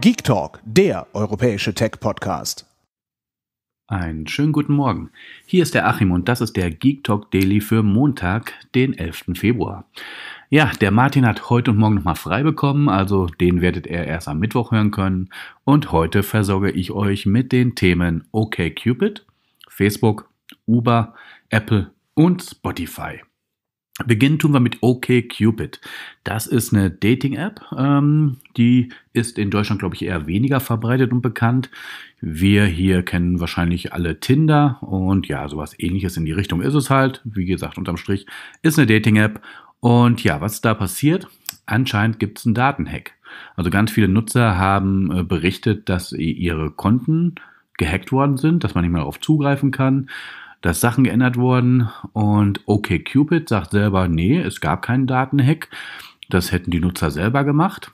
Geek Talk, der europäische Tech-Podcast. Einen schönen guten Morgen. Hier ist der Achim und das ist der Geek Talk Daily für Montag, den 11. Februar. Ja, der Martin hat heute und morgen nochmal frei bekommen, also den werdet ihr erst am Mittwoch hören können. Und heute versorge ich euch mit den Themen OK Cupid, Facebook, Uber, Apple und Spotify. Beginnen tun wir mit OKCupid. Das ist eine Dating-App, ähm, die ist in Deutschland, glaube ich, eher weniger verbreitet und bekannt. Wir hier kennen wahrscheinlich alle Tinder und ja, sowas ähnliches in die Richtung ist es halt. Wie gesagt, unterm Strich ist eine Dating-App. Und ja, was da passiert? Anscheinend gibt es einen Datenhack. Also ganz viele Nutzer haben äh, berichtet, dass ihre Konten gehackt worden sind, dass man nicht mehr darauf zugreifen kann dass Sachen geändert wurden und Cupid sagt selber, nee, es gab keinen Datenhack. Das hätten die Nutzer selber gemacht.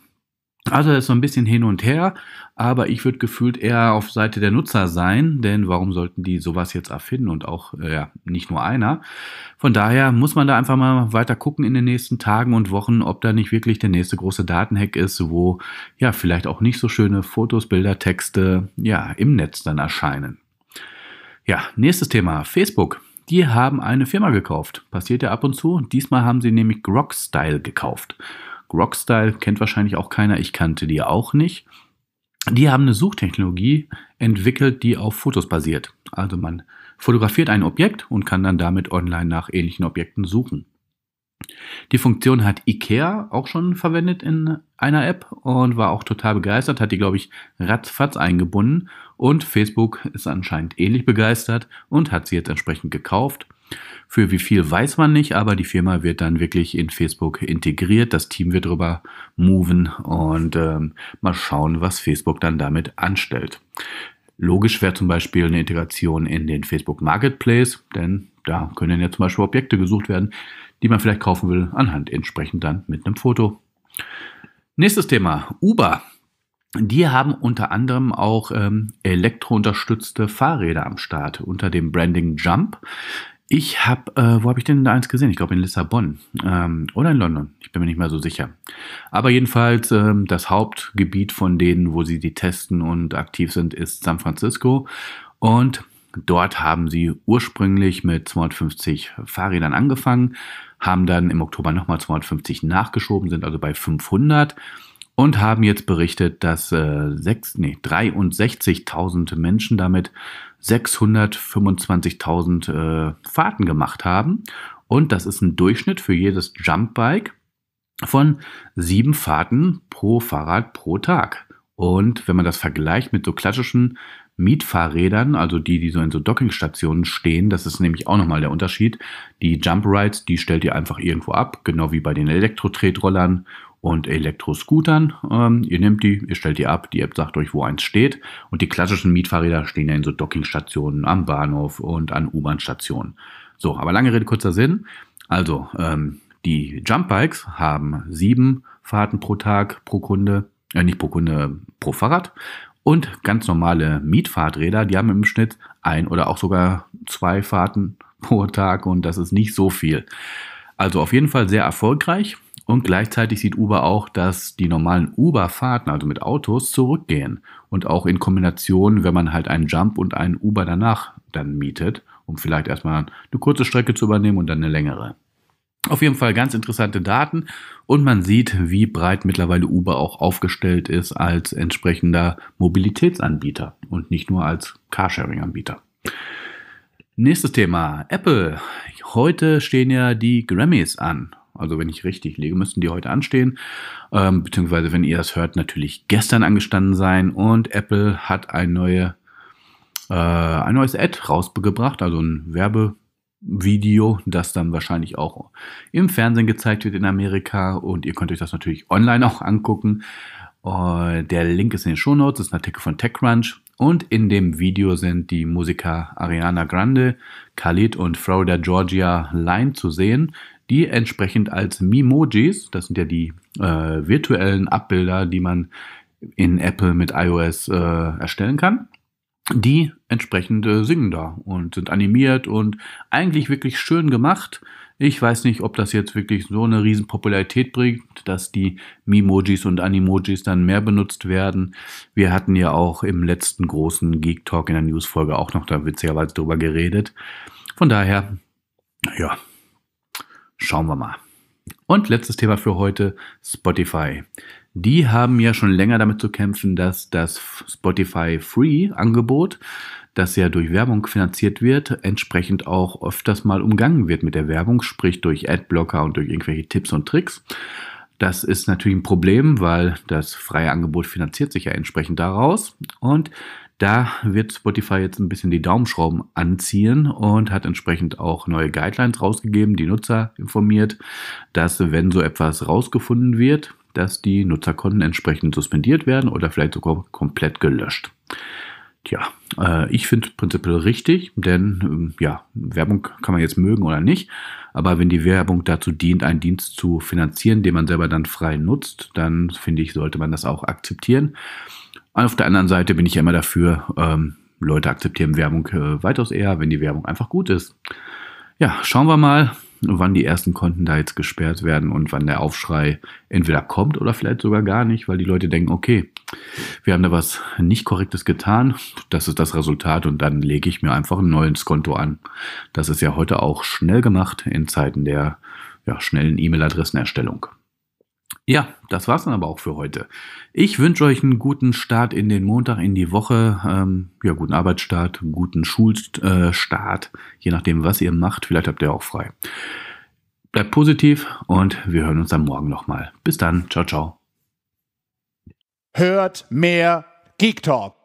Also das ist so ein bisschen hin und her, aber ich würde gefühlt eher auf Seite der Nutzer sein, denn warum sollten die sowas jetzt erfinden und auch äh, ja, nicht nur einer? Von daher muss man da einfach mal weiter gucken in den nächsten Tagen und Wochen, ob da nicht wirklich der nächste große Datenhack ist, wo ja vielleicht auch nicht so schöne Fotos, Bilder, Texte ja im Netz dann erscheinen. Ja, nächstes Thema, Facebook. Die haben eine Firma gekauft. Passiert ja ab und zu. Diesmal haben sie nämlich Grokstyle gekauft. Grokstyle kennt wahrscheinlich auch keiner, ich kannte die auch nicht. Die haben eine Suchtechnologie entwickelt, die auf Fotos basiert. Also man fotografiert ein Objekt und kann dann damit online nach ähnlichen Objekten suchen. Die Funktion hat IKEA auch schon verwendet in einer App und war auch total begeistert, hat die, glaube ich, ratzfatz eingebunden und Facebook ist anscheinend ähnlich begeistert und hat sie jetzt entsprechend gekauft. Für wie viel weiß man nicht, aber die Firma wird dann wirklich in Facebook integriert, das Team wird drüber moven und ähm, mal schauen, was Facebook dann damit anstellt. Logisch wäre zum Beispiel eine Integration in den Facebook Marketplace, denn da können ja zum Beispiel Objekte gesucht werden, die man vielleicht kaufen will, anhand entsprechend dann mit einem Foto. Nächstes Thema, Uber. Die haben unter anderem auch ähm, elektrounterstützte Fahrräder am Start unter dem Branding Jump. Ich habe, äh, wo habe ich denn da eins gesehen? Ich glaube in Lissabon ähm, oder in London. Ich bin mir nicht mehr so sicher. Aber jedenfalls ähm, das Hauptgebiet von denen, wo sie die testen und aktiv sind, ist San Francisco. Und dort haben sie ursprünglich mit 250 Fahrrädern angefangen, haben dann im Oktober nochmal 250 nachgeschoben, sind also bei 500 und haben jetzt berichtet, dass äh, nee, 63.000 Menschen damit 625.000 äh, Fahrten gemacht haben. Und das ist ein Durchschnitt für jedes Jumpbike von sieben Fahrten pro Fahrrad pro Tag. Und wenn man das vergleicht mit so klassischen Mietfahrrädern, also die, die so in so Dockingstationen stehen, das ist nämlich auch nochmal der Unterschied. Die Jump Rides, die stellt ihr einfach irgendwo ab, genau wie bei den Elektro-Tretrollern und Elektroscootern. Ähm, ihr nehmt die, ihr stellt die ab, die App sagt euch, wo eins steht. Und die klassischen Mietfahrräder stehen ja in so Dockingstationen am Bahnhof und an U-Bahn-Stationen. So, aber lange Rede, kurzer Sinn. Also, ähm, die Jumpbikes haben sieben Fahrten pro Tag pro Kunde, äh, nicht pro Kunde, pro Fahrrad. Und ganz normale Mietfahrträder, die haben im Schnitt ein oder auch sogar zwei Fahrten pro Tag und das ist nicht so viel. Also auf jeden Fall sehr erfolgreich. Und gleichzeitig sieht Uber auch, dass die normalen Uber-Fahrten, also mit Autos, zurückgehen. Und auch in Kombination, wenn man halt einen Jump und einen Uber danach dann mietet, um vielleicht erstmal eine kurze Strecke zu übernehmen und dann eine längere. Auf jeden Fall ganz interessante Daten und man sieht, wie breit mittlerweile Uber auch aufgestellt ist als entsprechender Mobilitätsanbieter und nicht nur als Carsharing-Anbieter. Nächstes Thema, Apple. Heute stehen ja die Grammys an also wenn ich richtig lege, müssten die heute anstehen. Ähm, beziehungsweise, wenn ihr das hört, natürlich gestern angestanden sein. Und Apple hat ein, neue, äh, ein neues Ad rausgebracht, also ein Werbevideo, das dann wahrscheinlich auch im Fernsehen gezeigt wird in Amerika. Und ihr könnt euch das natürlich online auch angucken. Äh, der Link ist in den Show Notes, das ist ein Artikel von TechCrunch. Und in dem Video sind die Musiker Ariana Grande, Khalid und Florida Georgia Line zu sehen, die entsprechend als Mimojis, das sind ja die äh, virtuellen Abbilder, die man in Apple mit iOS äh, erstellen kann, die entsprechend äh, singen da und sind animiert und eigentlich wirklich schön gemacht. Ich weiß nicht, ob das jetzt wirklich so eine riesen Popularität bringt, dass die Mimojis und Animojis dann mehr benutzt werden. Wir hatten ja auch im letzten großen Geek Talk in der Newsfolge auch noch da witzigerweise drüber geredet. Von daher, ja, Schauen wir mal. Und letztes Thema für heute, Spotify. Die haben ja schon länger damit zu kämpfen, dass das Spotify Free Angebot, das ja durch Werbung finanziert wird, entsprechend auch öfters mal umgangen wird mit der Werbung, sprich durch Adblocker und durch irgendwelche Tipps und Tricks. Das ist natürlich ein Problem, weil das freie Angebot finanziert sich ja entsprechend daraus. Und da wird Spotify jetzt ein bisschen die Daumenschrauben anziehen und hat entsprechend auch neue Guidelines rausgegeben, die Nutzer informiert, dass wenn so etwas rausgefunden wird, dass die Nutzerkonten entsprechend suspendiert werden oder vielleicht sogar komplett gelöscht. Tja, äh, ich finde es prinzipiell richtig, denn äh, ja, Werbung kann man jetzt mögen oder nicht, aber wenn die Werbung dazu dient, einen Dienst zu finanzieren, den man selber dann frei nutzt, dann finde ich, sollte man das auch akzeptieren. Auf der anderen Seite bin ich ja immer dafür, ähm, Leute akzeptieren Werbung äh, weitaus eher, wenn die Werbung einfach gut ist. Ja, schauen wir mal, wann die ersten Konten da jetzt gesperrt werden und wann der Aufschrei entweder kommt oder vielleicht sogar gar nicht, weil die Leute denken, okay, wir haben da was nicht Korrektes getan, das ist das Resultat und dann lege ich mir einfach ein neues Konto an. Das ist ja heute auch schnell gemacht in Zeiten der ja, schnellen E-Mail-Adressenerstellung. Ja, das war's dann aber auch für heute. Ich wünsche euch einen guten Start in den Montag, in die Woche. Ähm, ja, guten Arbeitsstart, guten Schulstart, je nachdem, was ihr macht. Vielleicht habt ihr auch frei. Bleibt positiv und wir hören uns dann morgen nochmal. Bis dann. Ciao, ciao. Hört mehr Geek Talk.